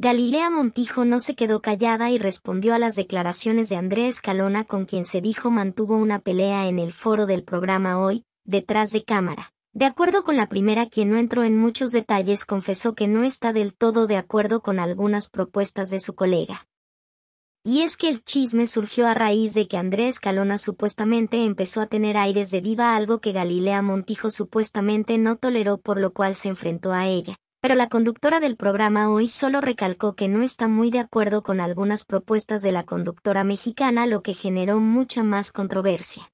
Galilea Montijo no se quedó callada y respondió a las declaraciones de Andrés Calona con quien se dijo mantuvo una pelea en el foro del programa hoy, detrás de cámara. De acuerdo con la primera quien no entró en muchos detalles confesó que no está del todo de acuerdo con algunas propuestas de su colega. Y es que el chisme surgió a raíz de que Andrés Calona supuestamente empezó a tener aires de diva algo que Galilea Montijo supuestamente no toleró por lo cual se enfrentó a ella. Pero la conductora del programa hoy solo recalcó que no está muy de acuerdo con algunas propuestas de la conductora mexicana, lo que generó mucha más controversia.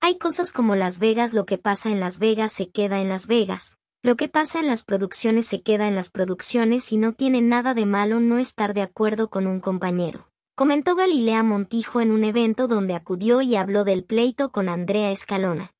Hay cosas como Las Vegas, lo que pasa en Las Vegas se queda en Las Vegas, lo que pasa en las producciones se queda en las producciones y no tiene nada de malo no estar de acuerdo con un compañero. Comentó Galilea Montijo en un evento donde acudió y habló del pleito con Andrea Escalona.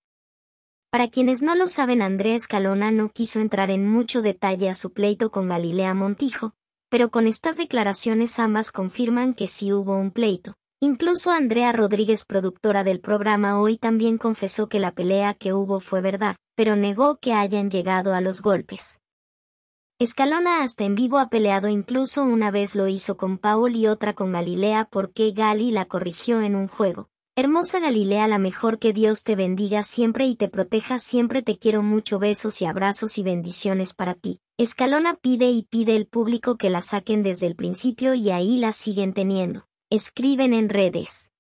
Para quienes no lo saben, Andrés Escalona no quiso entrar en mucho detalle a su pleito con Galilea Montijo, pero con estas declaraciones ambas confirman que sí hubo un pleito. Incluso Andrea Rodríguez, productora del programa Hoy, también confesó que la pelea que hubo fue verdad, pero negó que hayan llegado a los golpes. Escalona hasta en vivo ha peleado incluso una vez lo hizo con Paul y otra con Galilea porque Gali la corrigió en un juego. Hermosa Galilea la mejor que Dios te bendiga siempre y te proteja siempre te quiero mucho besos y abrazos y bendiciones para ti. Escalona pide y pide el público que la saquen desde el principio y ahí la siguen teniendo. Escriben en redes.